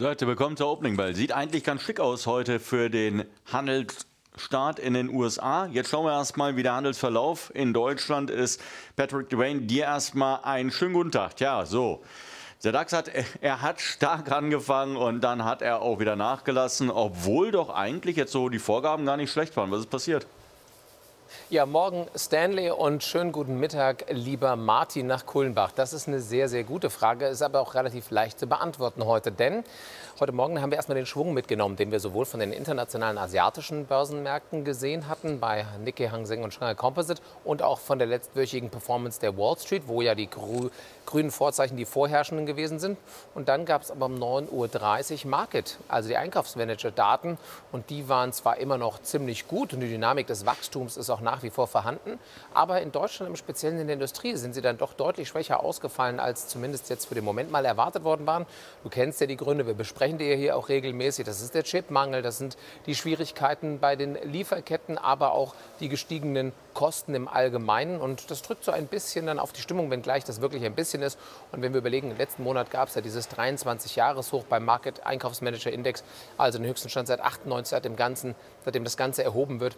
Leute, willkommen zur Opening Bell. Sieht eigentlich ganz schick aus heute für den Handelsstart in den USA. Jetzt schauen wir erstmal, wie der Handelsverlauf in Deutschland ist. Patrick Dwayne, dir erstmal einen schönen guten Tag. Tja, so. Der DAX hat, er hat stark angefangen und dann hat er auch wieder nachgelassen, obwohl doch eigentlich jetzt so die Vorgaben gar nicht schlecht waren. Was ist passiert? Ja, morgen Stanley und schönen guten Mittag, lieber Martin nach Kulmbach. Das ist eine sehr, sehr gute Frage, ist aber auch relativ leicht zu beantworten heute, denn Heute Morgen haben wir erstmal den Schwung mitgenommen, den wir sowohl von den internationalen asiatischen Börsenmärkten gesehen hatten, bei Nikkei, Hang Seng und Shanghai Composite und auch von der letztwöchigen Performance der Wall Street, wo ja die grü grünen Vorzeichen die vorherrschenden gewesen sind. Und dann gab es aber um 9.30 Uhr Market, also die Einkaufsmanager-Daten. Und die waren zwar immer noch ziemlich gut und die Dynamik des Wachstums ist auch nach wie vor vorhanden, aber in Deutschland, im Speziellen in der Industrie, sind sie dann doch deutlich schwächer ausgefallen, als zumindest jetzt für den Moment mal erwartet worden waren. Du kennst ja die Gründe, wir besprechen besprechen wir hier auch regelmäßig. Das ist der Chipmangel, das sind die Schwierigkeiten bei den Lieferketten, aber auch die gestiegenen Kosten im Allgemeinen. Und das drückt so ein bisschen dann auf die Stimmung, wenngleich das wirklich ein bisschen ist. Und wenn wir überlegen, im letzten Monat gab es ja dieses 23-Jahres-Hoch beim Market-Einkaufsmanager-Index, also den höchsten Stand seit 98, seit dem Ganzen, seitdem das Ganze erhoben wird.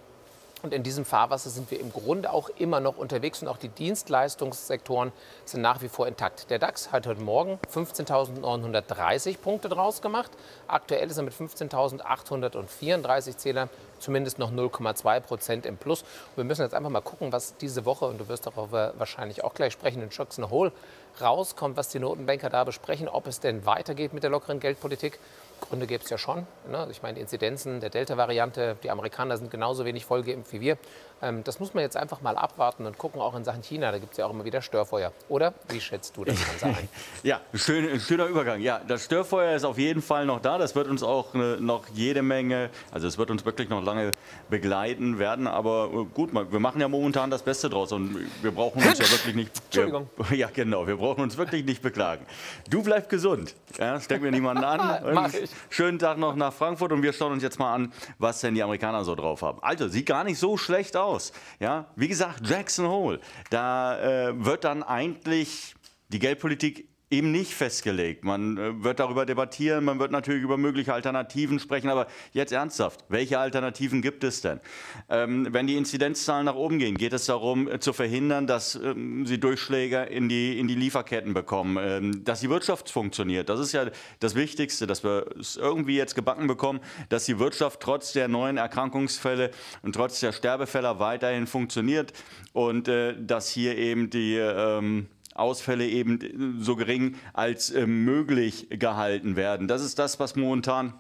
Und in diesem Fahrwasser sind wir im Grunde auch immer noch unterwegs und auch die Dienstleistungssektoren sind nach wie vor intakt. Der DAX hat heute Morgen 15.930 Punkte draus gemacht. Aktuell ist er mit 15.834 Zählern zumindest noch 0,2 Prozent im Plus. Und wir müssen jetzt einfach mal gucken, was diese Woche, und du wirst darüber wahrscheinlich auch gleich sprechen, in Jackson Hole rauskommt, was die Notenbanker da besprechen, ob es denn weitergeht mit der lockeren Geldpolitik. Gründe gibt es ja schon. Ne? Ich meine, Inzidenzen der Delta-Variante, die Amerikaner sind genauso wenig vollgeimpft wie wir. Ähm, das muss man jetzt einfach mal abwarten und gucken, auch in Sachen China. Da gibt es ja auch immer wieder Störfeuer. Oder? Wie schätzt du das Ganze ein? ja, schön, schöner Übergang. Ja, das Störfeuer ist auf jeden Fall noch da. Das wird uns auch ne, noch jede Menge, also es wird uns wirklich noch Schlange begleiten werden. Aber äh, gut, wir machen ja momentan das Beste draus und wir brauchen uns ja wirklich nicht. Wir, ja, genau, wir brauchen uns wirklich nicht beklagen. Du bleibst gesund. Ja, steck mir niemanden an. Mach ich. Schönen Tag noch nach Frankfurt und wir schauen uns jetzt mal an, was denn die Amerikaner so drauf haben. Also, sieht gar nicht so schlecht aus. Ja, wie gesagt, Jackson Hole. Da äh, wird dann eigentlich die Geldpolitik eben nicht festgelegt. Man äh, wird darüber debattieren, man wird natürlich über mögliche Alternativen sprechen, aber jetzt ernsthaft, welche Alternativen gibt es denn? Ähm, wenn die Inzidenzzahlen nach oben gehen, geht es darum äh, zu verhindern, dass ähm, sie Durchschläge in die, in die Lieferketten bekommen, ähm, dass die Wirtschaft funktioniert. Das ist ja das Wichtigste, dass wir es irgendwie jetzt gebacken bekommen, dass die Wirtschaft trotz der neuen Erkrankungsfälle und trotz der Sterbefälle weiterhin funktioniert und äh, dass hier eben die ähm, Ausfälle eben äh, so gering als äh, möglich gehalten werden. Das ist das, was momentan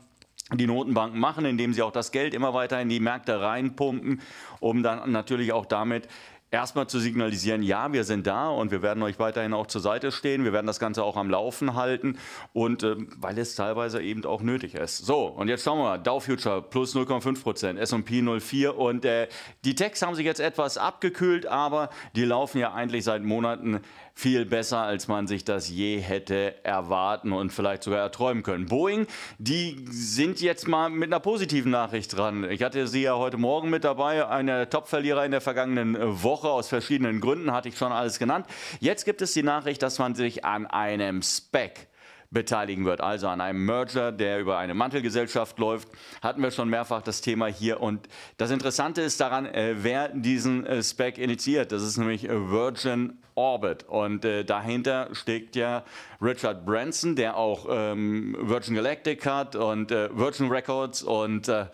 die Notenbanken machen, indem sie auch das Geld immer weiter in die Märkte reinpumpen, um dann natürlich auch damit erstmal zu signalisieren, ja, wir sind da und wir werden euch weiterhin auch zur Seite stehen, wir werden das Ganze auch am Laufen halten und ähm, weil es teilweise eben auch nötig ist. So, und jetzt schauen wir mal, Dow Future plus 0,5%, Prozent, S&P 04 und äh, die Techs haben sich jetzt etwas abgekühlt, aber die laufen ja eigentlich seit Monaten viel besser, als man sich das je hätte erwarten und vielleicht sogar erträumen können. Boeing, die sind jetzt mal mit einer positiven Nachricht dran. Ich hatte sie ja heute Morgen mit dabei, einer Topverlierer in der vergangenen äh, Woche Woche aus verschiedenen Gründen, hatte ich schon alles genannt. Jetzt gibt es die Nachricht, dass man sich an einem Spec beteiligen wird, also an einem Merger, der über eine Mantelgesellschaft läuft, hatten wir schon mehrfach das Thema hier. Und das Interessante ist daran, äh, wer diesen äh, Spec initiiert. Das ist nämlich äh, Virgin Orbit. Und äh, dahinter steckt ja Richard Branson, der auch ähm, Virgin Galactic hat und äh, Virgin Records und äh,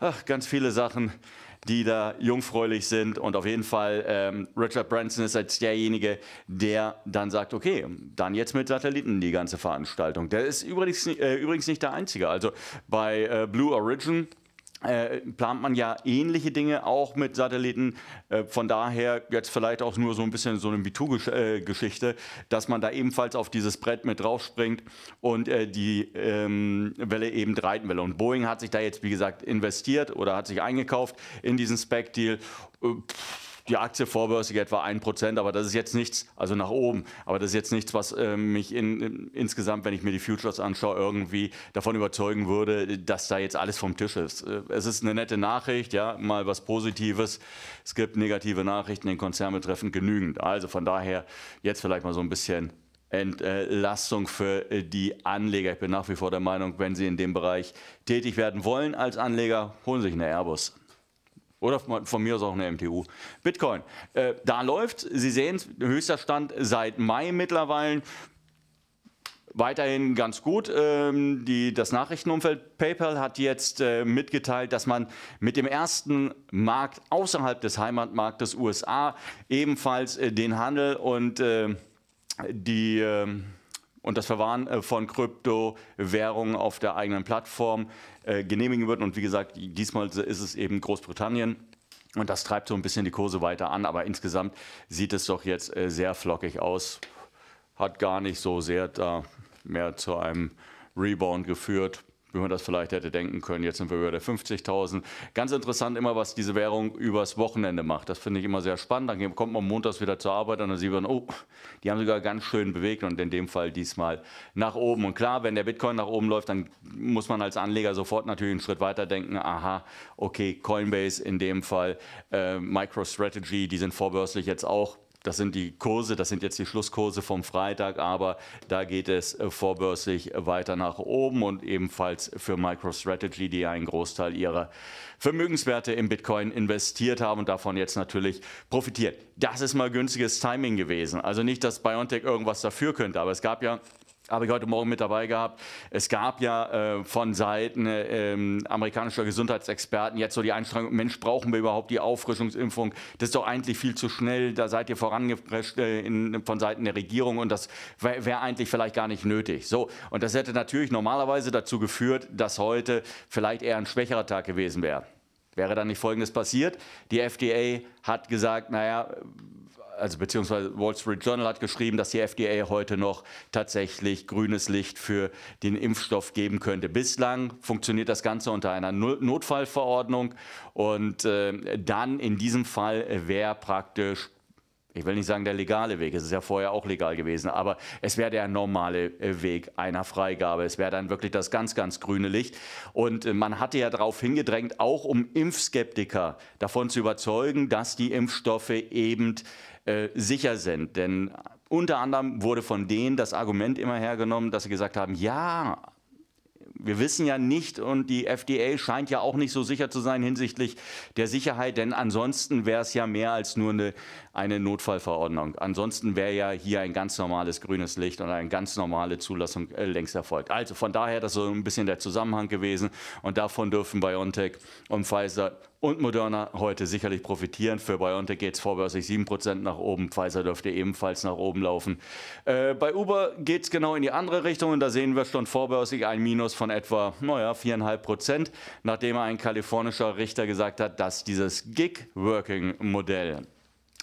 ach, ganz viele Sachen die da jungfräulich sind. Und auf jeden Fall, ähm, Richard Branson ist jetzt derjenige, der dann sagt, okay, dann jetzt mit Satelliten die ganze Veranstaltung. Der ist übrigens, äh, übrigens nicht der Einzige. Also bei äh, Blue Origin äh, plant man ja ähnliche Dinge auch mit Satelliten. Äh, von daher jetzt vielleicht auch nur so ein bisschen so eine MeToo-Geschichte, äh, dass man da ebenfalls auf dieses Brett mit draufspringt und äh, die ähm, Welle eben reiten will. Und Boeing hat sich da jetzt, wie gesagt, investiert oder hat sich eingekauft in diesen Spec-Deal. Äh, pff, die Aktie vorbörsig etwa 1%, aber das ist jetzt nichts, also nach oben, aber das ist jetzt nichts, was äh, mich in, in, insgesamt, wenn ich mir die Futures anschaue, irgendwie davon überzeugen würde, dass da jetzt alles vom Tisch ist. Äh, es ist eine nette Nachricht, ja, mal was Positives. Es gibt negative Nachrichten den Konzern betreffend genügend. Also von daher jetzt vielleicht mal so ein bisschen Entlastung für äh, die Anleger. Ich bin nach wie vor der Meinung, wenn Sie in dem Bereich tätig werden wollen als Anleger, holen Sie sich eine Airbus. Oder von mir aus auch eine MTU. Bitcoin, äh, da läuft, Sie sehen es, höchster Stand seit Mai mittlerweile. Weiterhin ganz gut. Ähm, die, das Nachrichtenumfeld PayPal hat jetzt äh, mitgeteilt, dass man mit dem ersten Markt außerhalb des Heimatmarktes USA ebenfalls äh, den Handel und äh, die ähm, und das Verwahren äh, von Kryptowährungen auf der eigenen Plattform äh, genehmigen würden. Und wie gesagt, diesmal ist es eben Großbritannien. Und das treibt so ein bisschen die Kurse weiter an, aber insgesamt sieht es doch jetzt äh, sehr flockig aus. Hat gar nicht so sehr da mehr zu einem Rebound geführt wie man das vielleicht hätte denken können. Jetzt sind wir über der 50.000. Ganz interessant immer, was diese Währung übers Wochenende macht. Das finde ich immer sehr spannend. Dann kommt man montags wieder zur Arbeit und dann sieht man, oh, die haben sogar ganz schön bewegt und in dem Fall diesmal nach oben. Und klar, wenn der Bitcoin nach oben läuft, dann muss man als Anleger sofort natürlich einen Schritt weiter denken. Aha, okay, Coinbase in dem Fall, äh, MicroStrategy, die sind vorbörslich jetzt auch das sind die Kurse, das sind jetzt die Schlusskurse vom Freitag, aber da geht es äh, vorbörslich weiter nach oben und ebenfalls für MicroStrategy, die einen Großteil ihrer Vermögenswerte in Bitcoin investiert haben und davon jetzt natürlich profitiert. Das ist mal günstiges Timing gewesen. Also nicht, dass BioNTech irgendwas dafür könnte, aber es gab ja habe ich heute Morgen mit dabei gehabt. Es gab ja äh, von Seiten äh, ähm, amerikanischer Gesundheitsexperten jetzt so die Einstrengung, Mensch, brauchen wir überhaupt die Auffrischungsimpfung? Das ist doch eigentlich viel zu schnell. Da seid ihr vorangeprescht äh, in, von Seiten der Regierung und das wäre wär eigentlich vielleicht gar nicht nötig. So, und das hätte natürlich normalerweise dazu geführt, dass heute vielleicht eher ein schwächerer Tag gewesen wäre. Wäre dann nicht Folgendes passiert? Die FDA hat gesagt, naja, also beziehungsweise Wall Street Journal hat geschrieben, dass die FDA heute noch tatsächlich grünes Licht für den Impfstoff geben könnte. Bislang funktioniert das Ganze unter einer Notfallverordnung und äh, dann in diesem Fall wäre praktisch ich will nicht sagen der legale Weg, es ist ja vorher auch legal gewesen, aber es wäre der normale äh, Weg einer Freigabe. Es wäre dann wirklich das ganz, ganz grüne Licht. Und äh, man hatte ja darauf hingedrängt, auch um Impfskeptiker davon zu überzeugen, dass die Impfstoffe eben äh, sicher sind. Denn unter anderem wurde von denen das Argument immer hergenommen, dass sie gesagt haben, ja, wir wissen ja nicht und die FDA scheint ja auch nicht so sicher zu sein hinsichtlich der Sicherheit, denn ansonsten wäre es ja mehr als nur eine, eine Notfallverordnung. Ansonsten wäre ja hier ein ganz normales grünes Licht und eine ganz normale Zulassung äh, längst erfolgt. Also von daher, das ist so ein bisschen der Zusammenhang gewesen und davon dürfen BioNTech und Pfizer und Moderna heute sicherlich profitieren. Für BioNTech geht es vorbörslich 7% nach oben. Pfizer dürfte ebenfalls nach oben laufen. Äh, bei Uber geht es genau in die andere Richtung und da sehen wir schon vorbörslich ein Minus von etwa naja, 4,5%, nachdem ein kalifornischer Richter gesagt hat, dass dieses Gig-Working-Modell,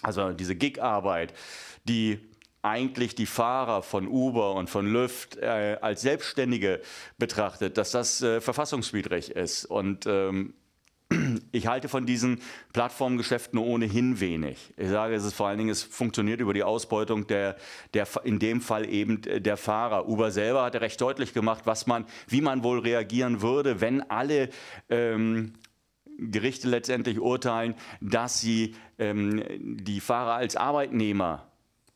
also diese Gig-Arbeit, die eigentlich die Fahrer von Uber und von Lyft äh, als Selbstständige betrachtet, dass das äh, verfassungswidrig ist. Und ähm, ich halte von diesen Plattformgeschäften ohnehin wenig. Ich sage, es ist vor allen Dingen, es funktioniert über die Ausbeutung der, der in dem Fall eben der Fahrer. Uber selber hat recht deutlich gemacht, was man, wie man wohl reagieren würde, wenn alle ähm, Gerichte letztendlich urteilen, dass sie ähm, die Fahrer als Arbeitnehmer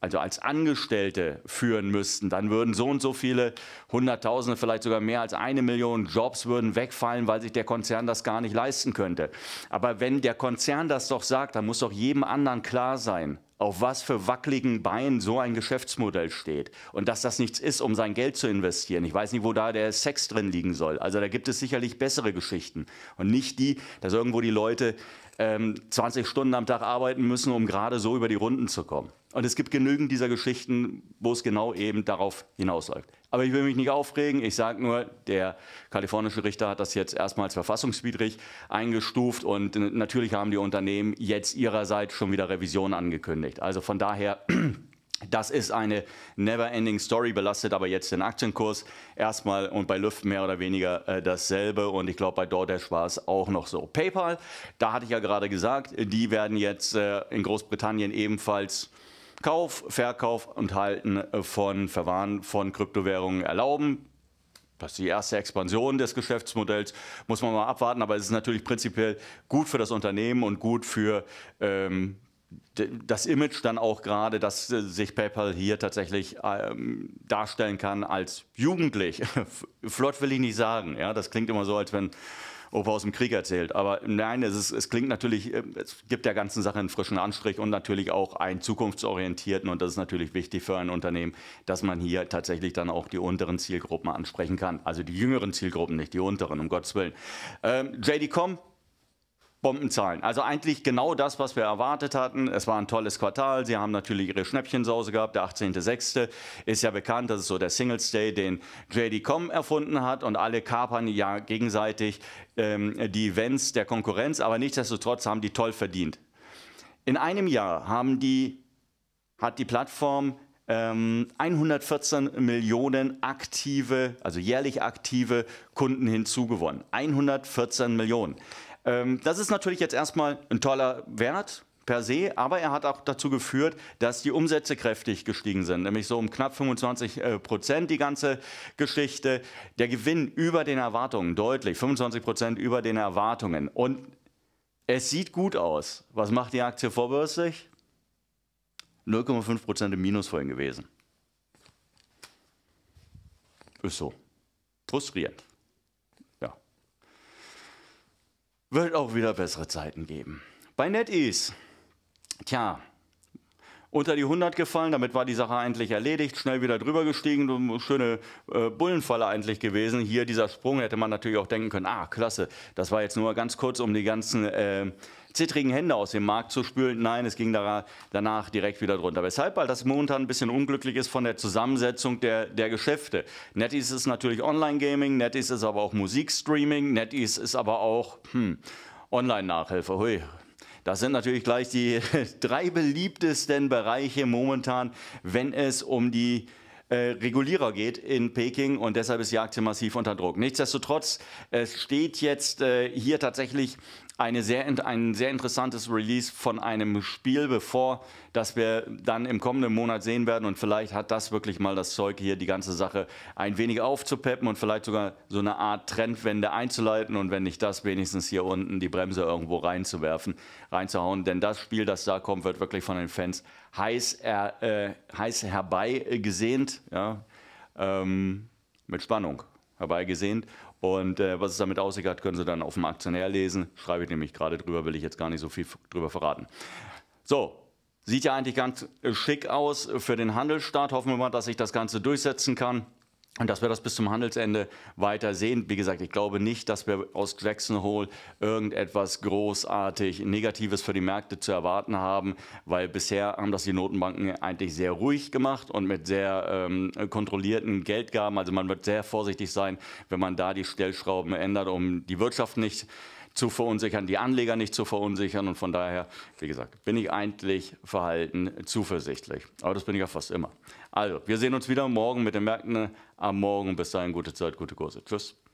also als Angestellte führen müssten, dann würden so und so viele Hunderttausende, vielleicht sogar mehr als eine Million Jobs würden wegfallen, weil sich der Konzern das gar nicht leisten könnte. Aber wenn der Konzern das doch sagt, dann muss doch jedem anderen klar sein, auf was für wackeligen Beinen so ein Geschäftsmodell steht und dass das nichts ist, um sein Geld zu investieren. Ich weiß nicht, wo da der Sex drin liegen soll. Also da gibt es sicherlich bessere Geschichten und nicht die, dass irgendwo die Leute ähm, 20 Stunden am Tag arbeiten müssen, um gerade so über die Runden zu kommen. Und es gibt genügend dieser Geschichten, wo es genau eben darauf hinausläuft. Aber ich will mich nicht aufregen. Ich sage nur, der kalifornische Richter hat das jetzt erstmals verfassungswidrig eingestuft und natürlich haben die Unternehmen jetzt ihrerseits schon wieder Revision angekündigt. Also von daher. Das ist eine never-ending Story, belastet aber jetzt den Aktienkurs erstmal und bei Lüft mehr oder weniger äh, dasselbe und ich glaube bei DoorDash war es auch noch so. PayPal, da hatte ich ja gerade gesagt, die werden jetzt äh, in Großbritannien ebenfalls Kauf, Verkauf und Halten von Verwahren von Kryptowährungen erlauben. Das ist die erste Expansion des Geschäftsmodells, muss man mal abwarten, aber es ist natürlich prinzipiell gut für das Unternehmen und gut für ähm, das Image dann auch gerade, dass äh, sich PayPal hier tatsächlich ähm, darstellen kann als jugendlich. Flott will ich nicht sagen, ja, das klingt immer so, als wenn Opa aus dem Krieg erzählt. Aber nein, es, ist, es klingt natürlich, äh, es gibt der ganzen Sache einen frischen Anstrich und natürlich auch einen zukunftsorientierten. Und das ist natürlich wichtig für ein Unternehmen, dass man hier tatsächlich dann auch die unteren Zielgruppen ansprechen kann. Also die jüngeren Zielgruppen, nicht die unteren, um Gottes Willen. Ähm, JD.com Bombenzahlen. Also eigentlich genau das, was wir erwartet hatten. Es war ein tolles Quartal. Sie haben natürlich ihre Schnäppchensause gehabt. Der 18.06. ist ja bekannt. Das ist so der Singles Day, den JD.com erfunden hat. Und alle kapern ja gegenseitig ähm, die Events der Konkurrenz. Aber nichtsdestotrotz haben die toll verdient. In einem Jahr haben die, hat die Plattform 114 ähm, Millionen aktive, also jährlich aktive Kunden hinzugewonnen. 114 Millionen. Ähm, das ist natürlich jetzt erstmal ein toller Wert, per se, aber er hat auch dazu geführt, dass die Umsätze kräftig gestiegen sind, nämlich so um knapp 25 äh, Prozent die ganze Geschichte. Der Gewinn über den Erwartungen, deutlich, 25 Prozent über den Erwartungen. Und es sieht gut aus. Was macht die Aktie vorbörslich? 0,5 Prozent im Minus vorhin gewesen. Ist so. Frustrierend. wird auch wieder bessere Zeiten geben. Bei NetEase, tja, unter die 100 gefallen, damit war die Sache eigentlich erledigt, schnell wieder drüber gestiegen, schöne äh, Bullenfalle eigentlich gewesen. Hier dieser Sprung hätte man natürlich auch denken können, ah, klasse, das war jetzt nur ganz kurz, um die ganzen äh, zittrigen Hände aus dem Markt zu spülen. Nein, es ging da, danach direkt wieder drunter. Weshalb Weil das momentan ein bisschen unglücklich ist von der Zusammensetzung der, der Geschäfte. NetEase ist natürlich Online-Gaming, NetEase ist aber auch Musikstreaming, NetEase ist aber auch hm, Online-Nachhilfe. Hui, das sind natürlich gleich die drei beliebtesten Bereiche momentan, wenn es um die äh, Regulierer geht in Peking und deshalb ist die Aktie massiv unter Druck. Nichtsdestotrotz, es steht jetzt äh, hier tatsächlich eine sehr, ein sehr interessantes Release von einem Spiel, bevor das wir dann im kommenden Monat sehen werden. Und vielleicht hat das wirklich mal das Zeug, hier die ganze Sache ein wenig aufzupeppen und vielleicht sogar so eine Art Trendwende einzuleiten. Und wenn nicht das, wenigstens hier unten die Bremse irgendwo reinzuwerfen, reinzuhauen. Denn das Spiel, das da kommt, wird wirklich von den Fans heiß, er, äh, heiß herbeigesehnt. Ja? Ähm, mit Spannung herbeigesehnt. Und äh, was es damit aus sich hat, können Sie dann auf dem Aktionär lesen. Schreibe ich nämlich gerade drüber, will ich jetzt gar nicht so viel drüber verraten. So, sieht ja eigentlich ganz schick aus für den Handelsstaat. Hoffen wir mal, dass sich das Ganze durchsetzen kann. Und dass wir das bis zum Handelsende weiter sehen. Wie gesagt, ich glaube nicht, dass wir aus Jackson Hole irgendetwas großartig Negatives für die Märkte zu erwarten haben, weil bisher haben das die Notenbanken eigentlich sehr ruhig gemacht und mit sehr ähm, kontrollierten Geldgaben. Also man wird sehr vorsichtig sein, wenn man da die Stellschrauben ändert, um die Wirtschaft nicht äh, zu verunsichern, die Anleger nicht zu verunsichern. Und von daher, wie gesagt, bin ich eigentlich verhalten zuversichtlich. Aber das bin ich ja fast immer. Also, wir sehen uns wieder morgen mit den Märkten am Morgen. Bis dahin, gute Zeit, gute Kurse. Tschüss.